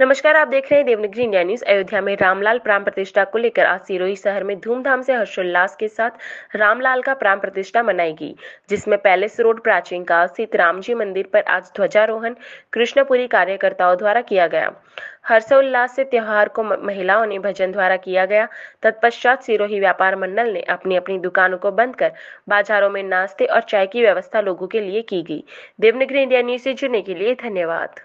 नमस्कार आप देख रहे हैं देवनगरी इंडिया न्यूज अयोध्या में रामलाल प्राण प्रतिष्ठा को लेकर आज सिरोही शहर में धूमधाम से हर्षोल्लास के साथ रामलाल का प्राण प्रतिष्ठा मनाई गई जिसमें पैलेस रोड प्राचीन काल स्थित रामजी मंदिर पर आज ध्वजारोहण कृष्णपुरी कार्यकर्ताओं द्वारा किया गया हर्षोल्लास से त्योहार को महिलाओं ने भजन द्वारा किया गया तत्पश्चात सिरोही व्यापार मंडल ने अपनी अपनी दुकानों को बंद कर बाजारों में नाश्ते और चाय की व्यवस्था लोगों के लिए की गई देवनगरी इंडिया न्यूज से जुड़ने के लिए धन्यवाद